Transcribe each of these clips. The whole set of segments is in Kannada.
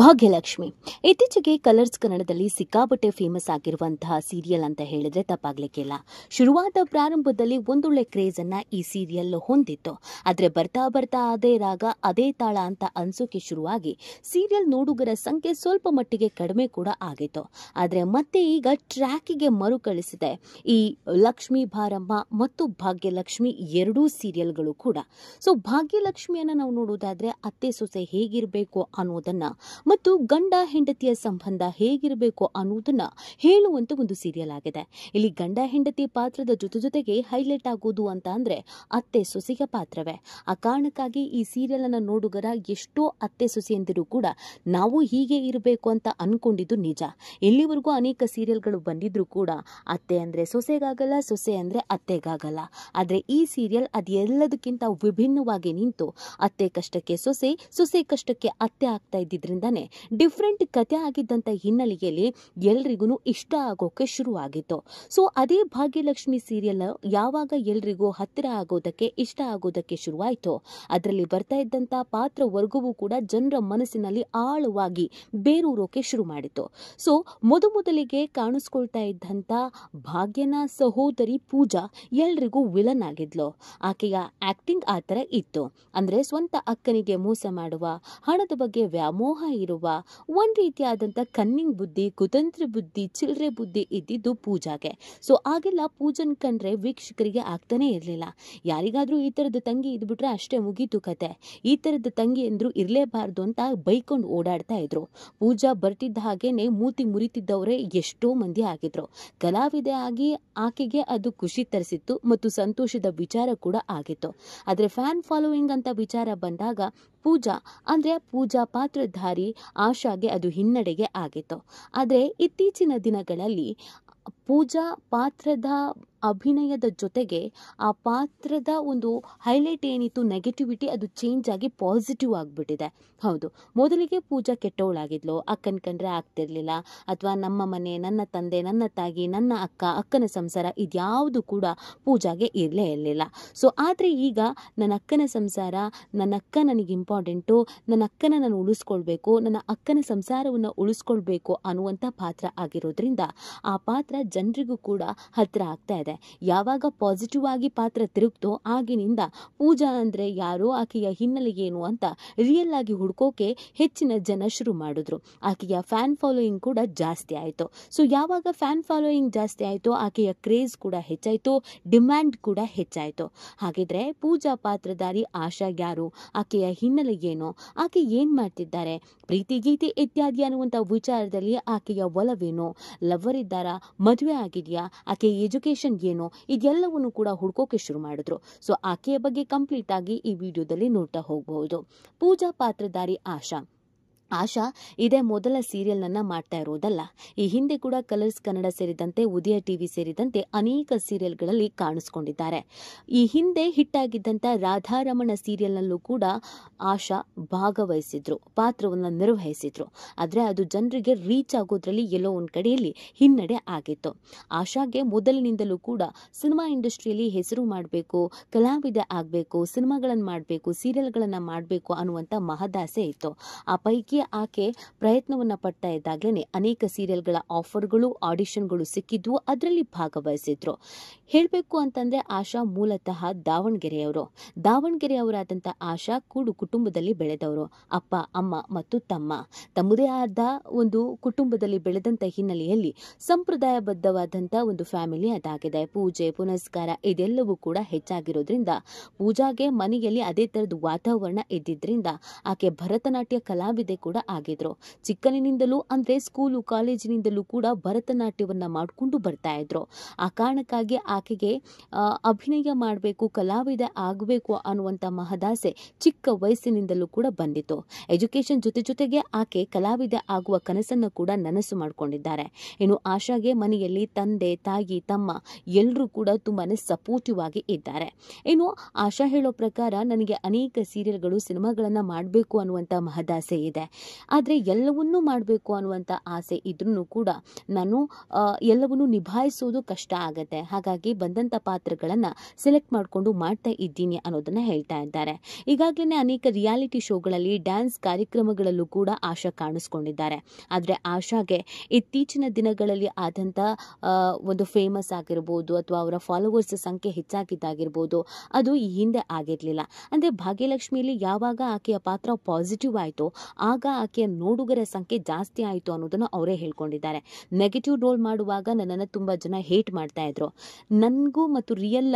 ಭಾಗ್ಯಲಕ್ಷ್ಮಿ ಇತ್ತೀಚೆಗೆ ಕಲರ್ಸ್ ಕನ್ನಡದಲ್ಲಿ ಸಿಕ್ಕಾಪಟ್ಟೆ ಫೇಮಸ್ ಆಗಿರುವಂತಹ ಸೀರಿಯಲ್ ಅಂತ ಹೇಳಿದ್ರೆ ತಪ್ಪಾಗ್ಲಿಕ್ಕಿಲ್ಲ ಶುರುವಾದ ಪ್ರಾರಂಭದಲ್ಲಿ ಒಂದೊಳ್ಳೆ ಕ್ರೇಜ್ ಅನ್ನ ಈ ಸೀರಿಯಲ್ ಹೊಂದಿತ್ತು ಆದರೆ ಬರ್ತಾ ಬರ್ತಾ ಅದೇ ರಾಗ ಅದೇ ತಾಳ ಅಂತ ಅನ್ಸೋಕೆ ಶುರುವಾಗಿ ಸೀರಿಯಲ್ ನೋಡುಗರ ಸಂಖ್ಯೆ ಸ್ವಲ್ಪ ಮಟ್ಟಿಗೆ ಕಡಿಮೆ ಕೂಡ ಆಗಿತ್ತು ಆದರೆ ಮತ್ತೆ ಈಗ ಟ್ರ್ಯಾಕಿಗೆ ಮರುಕಳಿಸಿದೆ ಈ ಲಕ್ಷ್ಮಿ ಭಾರಮ್ಮ ಮತ್ತು ಭಾಗ್ಯಲಕ್ಷ್ಮಿ ಎರಡೂ ಸೀರಿಯಲ್ಗಳು ಕೂಡ ಸೊ ಭಾಗ್ಯಲಕ್ಷ್ಮಿಯನ್ನು ನಾವು ನೋಡೋದಾದ್ರೆ ಅತ್ತೆ ಸೊಸೆ ಹೇಗಿರಬೇಕು ಅನ್ನೋದನ್ನ ಮತ್ತು ಗಂಡ ಹೆಂಡತಿಯ ಸಂಬಂಧ ಹೇಗಿರಬೇಕು ಅನ್ನೋದನ್ನ ಹೇಳುವಂತ ಒಂದು ಸೀರಿಯಲ್ ಆಗಿದೆ ಇಲ್ಲಿ ಗಂಡ ಹೆಂಡತಿ ಪಾತ್ರದ ಜೊತೆ ಜೊತೆಗೆ ಹೈಲೈಟ್ ಆಗೋದು ಅಂತ ಅಂದ್ರೆ ಅತ್ತೆ ಸೊಸೆಯ ಪಾತ್ರವೇ ಆ ಕಾರಣಕ್ಕಾಗಿ ಈ ಸೀರಿಯಲ್ ಅನ್ನ ನೋಡುಗರ ಎಷ್ಟೋ ಅತ್ತೆ ಸೊಸೆಯಂದಿರು ಕೂಡ ನಾವು ಹೀಗೆ ಇರಬೇಕು ಅಂತ ಅನ್ಕೊಂಡಿದ್ದು ನಿಜ ಇಲ್ಲಿವರೆಗೂ ಅನೇಕ ಸೀರಿಯಲ್ಗಳು ಬಂದಿದ್ರು ಕೂಡ ಅತ್ತೆ ಅಂದ್ರೆ ಸೊಸೆಗಾಗಲ್ಲ ಸೊಸೆ ಅಂದ್ರೆ ಅತ್ತೆಗಾಗಲ್ಲ ಆದರೆ ಈ ಸೀರಿಯಲ್ ಅದೆಲ್ಲದಕ್ಕಿಂತ ವಿಭಿನ್ನವಾಗಿ ನಿಂತು ಅತ್ತೆ ಕಷ್ಟಕ್ಕೆ ಸೊಸೆ ಸೊಸೆ ಕಷ್ಟಕ್ಕೆ ಅತ್ತೆ ಆಗ್ತಾ ಇದ್ದಿದ್ರಿಂದ ಕಥೆಯಿಂದನೇ ಡಿಫ್ರೆಂಟ್ ಕತೆ ಆಗಿದ್ದಂಥ ಹಿನ್ನೆಲೆಯಲ್ಲಿ ಎಲ್ರಿಗೂ ಇಷ್ಟ ಆಗೋಕೆ ಶುರುವಾಗಿತ್ತು ಸೊ ಅದೇ ಭಾಗ್ಯಲಕ್ಷ್ಮಿ ಸೀರಿಯಲ್ ಯಾವಾಗ ಎಲ್ರಿಗೂ ಹತ್ತಿರ ಆಗೋದಕ್ಕೆ ಇಷ್ಟ ಆಗೋದಕ್ಕೆ ಶುರುವಾಯಿತು ಅದರಲ್ಲಿ ಬರ್ತಾ ಇದ್ದಂಥ ವರ್ಗವೂ ಕೂಡ ಜನರ ಮನಸ್ಸಿನಲ್ಲಿ ಆಳವಾಗಿ ಬೇರೂರೋಕೆ ಶುರು ಮಾಡಿತು ಸೊ ಮೊದಮೊದಲಿಗೆ ಕಾಣಿಸ್ಕೊಳ್ತಾ ಇದ್ದಂಥ ಭಾಗ್ಯನ ಸಹೋದರಿ ಪೂಜಾ ಎಲ್ರಿಗೂ ವಿಲನ್ ಆಗಿದ್ಲು ಆಕೆಯ ಆಕ್ಟಿಂಗ್ ಆ ಥರ ಇತ್ತು ಅಂದರೆ ಸ್ವಂತ ಅಕ್ಕನಿಗೆ ಮೋಸ ಮಾಡುವ ಹಣದ ಬಗ್ಗೆ ವ್ಯಾಮೋಹ ಇರುವ ಒಂದು ರೀತಿಯಾದಂಥ ಕನ್ನಿಂಗ್ ಬುದ್ಧಿ ಕುತಂತ್ರ ಬುದ್ಧಿ ಚಿಲ್ಲರೆ ಬುದ್ಧಿ ಇದ್ದಿದ್ದು ಪೂಜಾಗೆ ಸೊ ಆಗೆಲ್ಲ ಪೂಜನ್ ಕಂಡ್ರೆ ವೀಕ್ಷಕರಿಗೆ ಆಗ್ತಾನೆ ಇರಲಿಲ್ಲ ಯಾರಿಗಾದರೂ ಈ ಥರದ ತಂಗಿ ಇದ್ಬಿಟ್ರೆ ಅಷ್ಟೇ ಮುಗೀತು ಕತೆ ಈ ಥರದ ತಂಗಿ ಅಂದರು ಇರಲೇಬಾರ್ದು ಅಂತ ಬೈಕೊಂಡು ಓಡಾಡ್ತಾ ಇದ್ರು ಪೂಜಾ ಬರ್ತಿದ್ದ ಹಾಗೇನೆ ಮೂತಿ ಮುರಿತಿದ್ದವರೇ ಎಷ್ಟೋ ಮಂದಿ ಆಗಿದ್ರು ಕಲಾವಿದೆ ಆಗಿ ಆಕೆಗೆ ಅದು ಖುಷಿ ತರಿಸಿತ್ತು ಮತ್ತು ಸಂತೋಷದ ವಿಚಾರ ಕೂಡ ಆಗಿತ್ತು ಆದರೆ ಫ್ಯಾನ್ ಫಾಲೋಯಿಂಗ್ ಅಂತ ವಿಚಾರ ಬಂದಾಗ ಪೂಜಾ ಅಂದರೆ ಪೂಜಾ ಪಾತ್ರಧಾರಿ ಆಶಾಗೆ ಅದು ಹಿನ್ನಡೆಗೆ ಆಗಿತ್ತು ಆದರೆ ಇತ್ತೀಚಿನ ದಿನಗಳಲ್ಲಿ ಪೂಜಾ ಪಾತ್ರದ ಅಭಿನಯದ ಜೊತೆಗೆ ಆ ಪಾತ್ರದ ಒಂದು ಹೈಲೈಟ್ ಏನಿತ್ತು ನೆಗೆಟಿವಿಟಿ ಅದು ಚೇಂಜ್ ಆಗಿ ಪಾಸಿಟಿವ್ ಆಗಿಬಿಟ್ಟಿದೆ ಹೌದು ಮೊದಲಿಗೆ ಪೂಜಾ ಕೆಟ್ಟವಳಾಗಿದ್ಲು ಅಕ್ಕನ ಕಂಡ್ರೆ ಆಗ್ತಿರ್ಲಿಲ್ಲ ಅಥವಾ ನಮ್ಮ ಮನೆ ನನ್ನ ತಂದೆ ನನ್ನ ತಾಯಿ ನನ್ನ ಅಕ್ಕ ಅಕ್ಕನ ಸಂಸಾರ ಇದ್ಯಾವುದು ಕೂಡ ಪೂಜಾಗೆ ಇರಲೇ ಇರಲಿಲ್ಲ ಸೊ ಆದರೆ ಈಗ ನನ್ನ ಅಕ್ಕನ ಸಂಸಾರ ನನ್ನ ಅಕ್ಕ ನನಗೆ ಇಂಪಾರ್ಟೆಂಟು ನನ್ನ ಅಕ್ಕನ ನಾನು ಉಳಿಸ್ಕೊಳ್ಬೇಕು ನನ್ನ ಅಕ್ಕನ ಸಂಸಾರವನ್ನು ಉಳಿಸ್ಕೊಳ್ಬೇಕು ಅನ್ನುವಂಥ ಪಾತ್ರ ಆಗಿರೋದ್ರಿಂದ ಆ ಪಾತ್ರ ಜನ ಜನರಿಗೂ ಕೂಡ ಹತ್ತಿರ ಆಗ್ತಾ ಇದೆ ಯಾವಾಗ ಪಾಸಿಟಿವ್ ಆಗಿ ಪಾತ್ರ ತಿರುಗ್ತೋ ಆಗಿನಿಂದ ಪೂಜಾ ಅಂದರೆ ಯಾರೋ ಆಕೆಯ ಹಿನ್ನೆಲೆ ಏನು ಅಂತ ರಿಯಲ್ ಆಗಿ ಹುಡ್ಕೋಕೆ ಹೆಚ್ಚಿನ ಜನ ಶುರು ಮಾಡಿದ್ರು ಆಕೆಯ ಫ್ಯಾನ್ ಫಾಲೋಯಿಂಗ್ ಕೂಡ ಜಾಸ್ತಿ ಆಯಿತು ಸೊ ಯಾವಾಗ ಫ್ಯಾನ್ ಫಾಲೋಯಿಂಗ್ ಜಾಸ್ತಿ ಆಯಿತು ಆಕೆಯ ಕ್ರೇಜ್ ಕೂಡ ಹೆಚ್ಚಾಯಿತು ಡಿಮ್ಯಾಂಡ್ ಕೂಡ ಹೆಚ್ಚಾಯಿತು ಹಾಗಿದ್ರೆ ಪೂಜಾ ಪಾತ್ರಧಾರಿ ಆಶಾ ಯಾರು ಆಕೆಯ ಹಿನ್ನೆಲೆ ಏನು ಆಕೆ ಏನು ಮಾಡ್ತಿದ್ದಾರೆ ಪ್ರೀತಿ ಗೀತೆ ಇತ್ಯಾದಿ ಅನ್ನುವಂಥ ವಿಚಾರದಲ್ಲಿ ಆಕೆಯ ಒಲವೇನು ಲವರ್ ಇದ್ದಾರಾ ಮದುವೆ ಆಗಿದೆಯಾ ಆಕೆ ಎಜುಕೇಶನ್ ಏನು ಇದೆಲ್ಲವನ್ನು ಕೂಡ ಹುಡ್ಕೋಕೆ ಶುರು ಮಾಡಿದ್ರು ಸೊ ಆಕೆಯ ಬಗ್ಗೆ ಕಂಪ್ಲೀಟ್ ಆಗಿ ಈ ವಿಡಿಯೋದಲ್ಲಿ ನೋಡ್ತಾ ಹೋಗಬಹುದು ಪೂಜಾ ಪಾತ್ರಧಾರಿ ಆಶಾ ಆಶಾ ಇದೇ ಮೊದಲ ಸೀರಿಯಲ್ನನ್ನು ಮಾಡ್ತಾ ಇರೋದಲ್ಲ ಈ ಹಿಂದೆ ಕೂಡ ಕಲರ್ಸ್ ಕನ್ನಡ ಸೇರಿದಂತೆ ಉದಯ ಟಿವಿ ಸೇರಿದಂತೆ ಅನೇಕ ಸೀರಿಯಲ್ಗಳಲ್ಲಿ ಕಾಣಿಸ್ಕೊಂಡಿದ್ದಾರೆ ಈ ಹಿಂದೆ ಹಿಟ್ಟಾಗಿದ್ದಂಥ ರಾಧಾರಮಣ ಸೀರಿಯಲ್ನಲ್ಲೂ ಕೂಡ ಆಶಾ ಭಾಗವಹಿಸಿದ್ರು ಪಾತ್ರವನ್ನು ನಿರ್ವಹಿಸಿದ್ರು ಆದರೆ ಅದು ಜನರಿಗೆ ರೀಚ್ ಆಗೋದ್ರಲ್ಲಿ ಎಲ್ಲೋ ಒಂದು ಕಡೆಯಲ್ಲಿ ಹಿನ್ನಡೆ ಆಗಿತ್ತು ಆಶಾಗೆ ಮೊದಲಿನಿಂದಲೂ ಕೂಡ ಸಿನಿಮಾ ಇಂಡಸ್ಟ್ರಿಯಲ್ಲಿ ಹೆಸರು ಮಾಡಬೇಕು ಕಲಾವಿದ ಆಗಬೇಕು ಸಿನಿಮಾಗಳನ್ನು ಮಾಡಬೇಕು ಸೀರಿಯಲ್ಗಳನ್ನು ಮಾಡಬೇಕು ಅನ್ನುವಂಥ ಮಹದಾಸೆ ಇತ್ತು ಆ ಪೈಕಿ ಆಕೆ ಪ್ರಯತ್ನವನ್ನ ಪಡ್ತಾ ಇದ್ದಾಗಲೇ ಅನೇಕ ಸೀರಿಯಲ್ಗಳ ಆಫರ್ಗಳು ಆಡಿಷನ್ಗಳು ಸಿಕ್ಕಿದ್ವು ಅದರಲ್ಲಿ ಭಾಗವಹಿಸಿದ್ರು ಹೇಳಬೇಕು ಅಂತಂದ್ರೆ ಆಶಾ ಮೂಲತಃ ದಾವಣಗೆರೆಯವರು ದಾವಣಗೆರೆಯವರಾದಂಥ ಆಶಾ ಕೂಡು ಕುಟುಂಬದಲ್ಲಿ ಬೆಳೆದವರು ಅಪ್ಪ ಅಮ್ಮ ಮತ್ತು ತಮ್ಮ ತಮ್ಮದೇ ಆದ ಒಂದು ಕುಟುಂಬದಲ್ಲಿ ಬೆಳೆದಂತ ಹಿನ್ನೆಲೆಯಲ್ಲಿ ಸಂಪ್ರದಾಯಬದ್ಧವಾದಂತಹ ಒಂದು ಫ್ಯಾಮಿಲಿ ಅದಾಗಿದೆ ಪೂಜೆ ಪುನಸ್ಕಾರ ಇದೆಲ್ಲವೂ ಕೂಡ ಹೆಚ್ಚಾಗಿರೋದ್ರಿಂದ ಪೂಜಾಗೆ ಮನೆಯಲ್ಲಿ ಅದೇ ತರದ ವಾತಾವರಣ ಇದ್ದಿದ್ರಿಂದ ಆಕೆ ಭರತನಾಟ್ಯ ಕಲಾವಿದೆ ಕೂಡ ಕೂಡ ಆಗಿದ್ರು ಚಿಕ್ಕನಿನಿಂದಲೂ ಅಂದ್ರೆ ಸ್ಕೂಲು ಕಾಲೇಜಿನಿಂದಲೂ ಕೂಡ ಭರತನಾಟ್ಯವನ್ನ ಮಾಡಿಕೊಂಡು ಬರ್ತಾ ಇದ್ರು ಆ ಕಾರಣಕ್ಕಾಗಿ ಆಕೆಗೆ ಅಭಿನಯ ಮಾಡಬೇಕು ಕಲಾವಿದ ಆಗಬೇಕು ಅನ್ನುವಂಥ ಮಹದಾಸೆ ಚಿಕ್ಕ ವಯಸ್ಸಿನಿಂದಲೂ ಕೂಡ ಬಂದಿತ್ತು ಎಜುಕೇಶನ್ ಜೊತೆ ಜೊತೆಗೆ ಆಕೆ ಕಲಾವಿದ ಆಗುವ ಕನಸನ್ನು ಕೂಡ ನನಸು ಮಾಡಿಕೊಂಡಿದ್ದಾರೆ ಇನ್ನು ಆಶಾಗೆ ಮನೆಯಲ್ಲಿ ತಂದೆ ತಾಯಿ ತಮ್ಮ ಎಲ್ಲರೂ ಕೂಡ ತುಂಬಾ ಸಪೋರ್ಟಿವ್ ಆಗಿ ಇದ್ದಾರೆ ಇನ್ನು ಆಶಾ ಹೇಳೋ ಪ್ರಕಾರ ನನಗೆ ಅನೇಕ ಸೀರಿಯಲ್ಗಳು ಸಿನಿಮಾಗಳನ್ನು ಮಾಡಬೇಕು ಅನ್ನುವಂಥ ಮಹದಾಸೆ ಇದೆ ಆದರೆ ಎಲ್ಲವನ್ನೂ ಮಾಡಬೇಕು ಅನ್ನುವಂಥ ಆಸೆ ಇದ್ರೂ ಕೂಡ ನಾನು ಎಲ್ಲವನ್ನು ನಿಭಾಯಿಸೋದು ಕಷ್ಟ ಆಗುತ್ತೆ ಹಾಗಾಗಿ ಬಂದಂಥ ಪಾತ್ರಗಳನ್ನು ಸೆಲೆಕ್ಟ್ ಮಾಡಿಕೊಂಡು ಮಾಡ್ತಾ ಇದ್ದೀನಿ ಅನ್ನೋದನ್ನು ಹೇಳ್ತಾ ಇದ್ದಾರೆ ಈಗಾಗಲೇ ಅನೇಕ ರಿಯಾಲಿಟಿ ಶೋಗಳಲ್ಲಿ ಡ್ಯಾನ್ಸ್ ಕಾರ್ಯಕ್ರಮಗಳಲ್ಲೂ ಕೂಡ ಆಶಾ ಕಾಣಿಸ್ಕೊಂಡಿದ್ದಾರೆ ಆದರೆ ಆಶಾಗೆ ಇತ್ತೀಚಿನ ದಿನಗಳಲ್ಲಿ ಆದಂಥ ಒಂದು ಫೇಮಸ್ ಆಗಿರ್ಬೋದು ಅಥವಾ ಅವರ ಫಾಲೋವರ್ಸ್ ಸಂಖ್ಯೆ ಹೆಚ್ಚಾಗಿದ್ದಾಗಿರ್ಬೋದು ಅದು ಈ ಹಿಂದೆ ಆಗಿರಲಿಲ್ಲ ಅಂದರೆ ಭಾಗ್ಯಲಕ್ಷ್ಮಿಯಲ್ಲಿ ಯಾವಾಗ ಆಕೆಯ ಪಾತ್ರ ಪಾಸಿಟಿವ್ ಆಯಿತು ಆ ಆಗ ಆಕೆಯ ನೋಡುಗರ ಸಂಖ್ಯೆ ಜಾಸ್ತಿ ಆಯಿತು ಅನ್ನೋದನ್ನು ಅವರೇ ಹೇಳ್ಕೊಂಡಿದ್ದಾರೆ ನೆಗೆಟಿವ್ ರೋಲ್ ಮಾಡುವಾಗ ನನ್ನನ್ನು ತುಂಬ ಜನ ಹೇಟ್ ಮಾಡ್ತಾ ಇದ್ರು ನನಗೂ ಮತ್ತು ರಿಯಲ್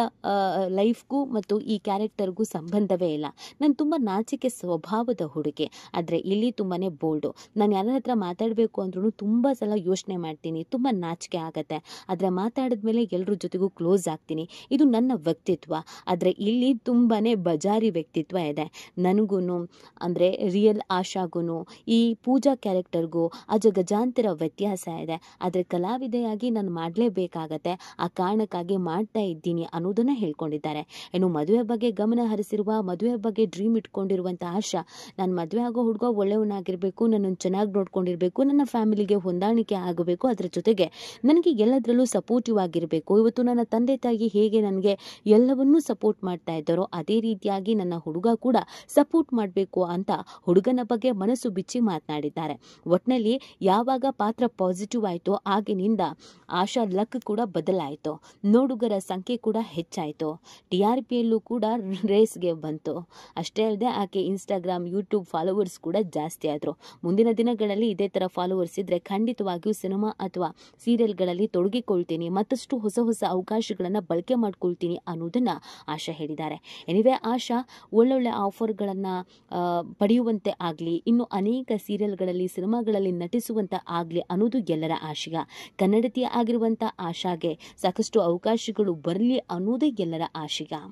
ಲೈಫ್ಗೂ ಮತ್ತು ಈ ಕ್ಯಾರೆಕ್ಟರ್ಗೂ ಸಂಬಂಧವೇ ಇಲ್ಲ ನಾನು ತುಂಬ ನಾಚಿಕೆ ಸ್ವಭಾವದ ಹುಡುಗಿ ಆದರೆ ಇಲ್ಲಿ ತುಂಬಾ ಬೋಲ್ಡು ನಾನು ಯಾರ ಹತ್ರ ಮಾತಾಡಬೇಕು ಅಂದ್ರೂ ತುಂಬ ಸಲ ಯೋಚನೆ ಮಾಡ್ತೀನಿ ತುಂಬ ನಾಚಿಕೆ ಆಗುತ್ತೆ ಆದರೆ ಮಾತಾಡಿದ ಮೇಲೆ ಎಲ್ಲರ ಜೊತೆಗೂ ಕ್ಲೋಸ್ ಆಗ್ತೀನಿ ಇದು ನನ್ನ ವ್ಯಕ್ತಿತ್ವ ಆದರೆ ಇಲ್ಲಿ ತುಂಬಾ ಬಜಾರಿ ವ್ಯಕ್ತಿತ್ವ ಇದೆ ನನಗೂ ಅಂದರೆ ರಿಯಲ್ ಆಶಾಗೂ ಈ ಪೂಜಾ ಕ್ಯಾರೆಕ್ಟರ್ಗೂ ಅಜಗಜಾಂತರ ವ್ಯತ್ಯಾಸ ಇದೆ ಆದರೆ ಕಲಾವಿದೆಯಾಗಿ ನಾನು ಮಾಡಲೇಬೇಕಾಗತ್ತೆ ಆ ಕಾರಣಕ್ಕಾಗಿ ಮಾಡ್ತಾ ಇದ್ದೀನಿ ಅನ್ನೋದನ್ನು ಹೇಳ್ಕೊಂಡಿದ್ದಾರೆ ಇನ್ನು ಮದುವೆ ಬಗ್ಗೆ ಗಮನ ಹರಿಸಿರುವ ಮದುವೆ ಬಗ್ಗೆ ಡ್ರೀಮ್ ಇಟ್ಕೊಂಡಿರುವಂಥ ಆಶಾ ನಾನು ಮದುವೆ ಆಗೋ ಹುಡುಗ ಒಳ್ಳೆಯವನಾಗಿರಬೇಕು ನನ್ನನ್ನು ಚೆನ್ನಾಗಿ ನೋಡ್ಕೊಂಡಿರಬೇಕು ನನ್ನ ಫ್ಯಾಮಿಲಿಗೆ ಹೊಂದಾಣಿಕೆ ಆಗಬೇಕು ಅದರ ಜೊತೆಗೆ ನನಗೆ ಎಲ್ಲದರಲ್ಲೂ ಸಪೋರ್ಟಿವ್ ಆಗಿರಬೇಕು ಇವತ್ತು ನನ್ನ ತಂದೆ ತಾಯಿ ಹೇಗೆ ನನಗೆ ಎಲ್ಲವನ್ನೂ ಸಪೋರ್ಟ್ ಮಾಡ್ತಾ ಇದ್ದಾರೋ ಅದೇ ರೀತಿಯಾಗಿ ನನ್ನ ಹುಡುಗ ಕೂಡ ಸಪೋರ್ಟ್ ಮಾಡಬೇಕು ಅಂತ ಹುಡುಗನ ಬಗ್ಗೆ ಮನಸ್ಸು ಮನಸ್ಸು ಬಿಚ್ಚಿ ಮಾತನಾಡಿದ್ದಾರೆ ಒಟ್ನಲ್ಲಿ ಯಾವಾಗ ಪಾತ್ರ ಪಾಸಿಟಿವ್ ಆಯಿತೋ ಆಗಿನಿಂದ ಆಶಾ ಲಕ್ ಕೂಡ ಬದಲಾಯಿತು ನೋಡುಗರ ಸಂಖ್ಯೆ ಕೂಡ ಹೆಚ್ಚಾಯಿತು ಟಿ ಆರ್ ಪಿಯಲ್ಲೂ ಕೂಡ ರೇಸ್ಗೆ ಬಂತು ಅಷ್ಟೇ ಅಲ್ಲದೆ ಆಕೆ ಇನ್ಸ್ಟಾಗ್ರಾಮ್ ಯೂಟ್ಯೂಬ್ ಫಾಲೋವರ್ಸ್ ಕೂಡ ಜಾಸ್ತಿ ಆದರು ಮುಂದಿನ ದಿನಗಳಲ್ಲಿ ಇದೇ ಥರ ಫಾಲೋವರ್ಸ್ ಇದ್ದರೆ ಖಂಡಿತವಾಗಿಯೂ ಸಿನಿಮಾ ಅಥವಾ ಸೀರಿಯಲ್ಗಳಲ್ಲಿ ತೊಡಗಿಕೊಳ್ತೀನಿ ಮತ್ತಷ್ಟು ಹೊಸ ಹೊಸ ಅವಕಾಶಗಳನ್ನು ಬಳಕೆ ಮಾಡ್ಕೊಳ್ತೀನಿ ಅನ್ನೋದನ್ನ ಆಶಾ ಹೇಳಿದ್ದಾರೆ ಎನಿವೆ ಆಶಾ ಒಳ್ಳೊಳ್ಳೆ ಗಳನ್ನ ಪಡೆಯುವಂತೆ ಆಗಲಿ ಇನ್ನು ಅನೇಕ ಸೀರಿಯಲ್ಗಳಲ್ಲಿ ಸಿನಿಮಾಗಳಲ್ಲಿ ನಟಿಸುವಂತ ಆಗಲಿ ಅನ್ನೋದು ಎಲ್ಲರ ಆಶಯ ಕನ್ನಡತಿಯ ಆಗಿರುವಂಥ ಆಶಾಗೆ ಸಾಕಷ್ಟು ಅವಕಾಶಗಳು ಬರಲಿ ಅನ್ನೋದೇ ಎಲ್ಲರ ಆಶಯ